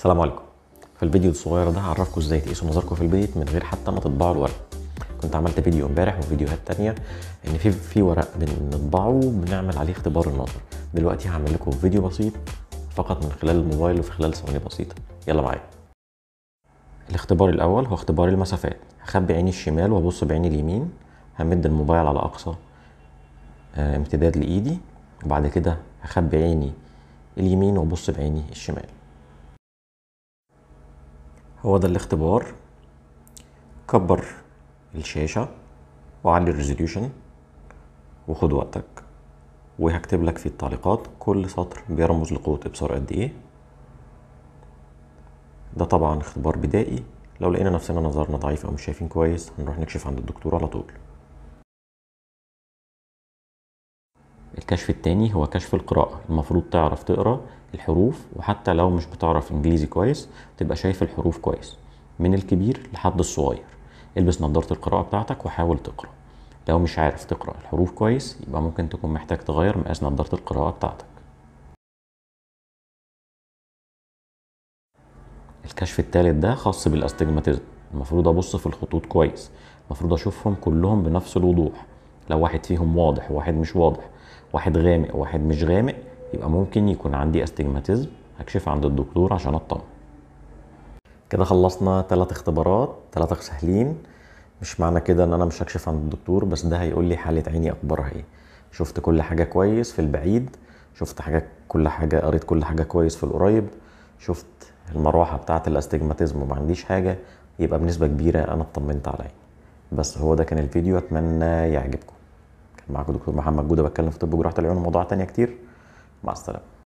السلام عليكم في الفيديو الصغير ده هعرفكم ازاي تقيسوا مزاركم في البيت من غير حتى ما تطبعوا الورق كنت عملت فيديو امبارح وفيديوهات تانية ان في في ورق بنطبعه وبنعمل عليه اختبار النظر دلوقتي هعمل لكم فيديو بسيط فقط من خلال الموبايل وفي خلال ثواني بسيطه يلا معايا الاختبار الاول هو اختبار المسافات هخبي عيني الشمال وابص بعيني اليمين همد الموبايل على اقصى آه، امتداد لايدي وبعد كده هخبي عيني اليمين وابص بعيني الشمال هو ده الاختبار كبر الشاشة وعلي الريزوليوشن وخد وقتك وهكتب لك في التعليقات كل سطر بيرمز لقوة إبصار قد إيه ده طبعا اختبار بدائي لو لقينا نفسنا نظرنا ضعيف أو مش شايفين كويس هنروح نكشف عند الدكتور على طول الكشف التاني هو كشف القراءة المفروض تعرف تقرأ الحروف وحتى لو مش بتعرف انجليزي كويس تبقى شايف الحروف كويس من الكبير لحد الصغير البس نظارة القراءة بتاعتك وحاول تقرأ لو مش عارف تقرأ الحروف كويس يبقى ممكن تكون محتاج تغير مقاس نظارة القراءة بتاعتك الكشف التالت ده خاص بالاستجماتيزم المفروض ابص في الخطوط كويس المفروض اشوفهم كلهم بنفس الوضوح لو واحد فيهم واضح وواحد مش واضح واحد غامق وواحد مش غامق يبقى ممكن يكون عندي استجماتيزم هكشف عند الدكتور عشان اطمن كده خلصنا ثلاث اختبارات ثلاثة سهلين مش معنى كده ان انا مش هكشف عند الدكتور بس ده هيقول لي حالة عيني اخبارها ايه شفت كل حاجة كويس في البعيد شفت حاجة كل حاجة قريت كل حاجة كويس في القريب شفت المروحة بتاعة الاستجماتيزم وما عنديش حاجة يبقى بنسبة كبيرة انا اطمنت عليا بس هو ده كان الفيديو اتمنى يعجبكم معاكم دكتور محمد جوده بتكلم في طب جراحه العيون وموضوعات تانية كتير مع السلامه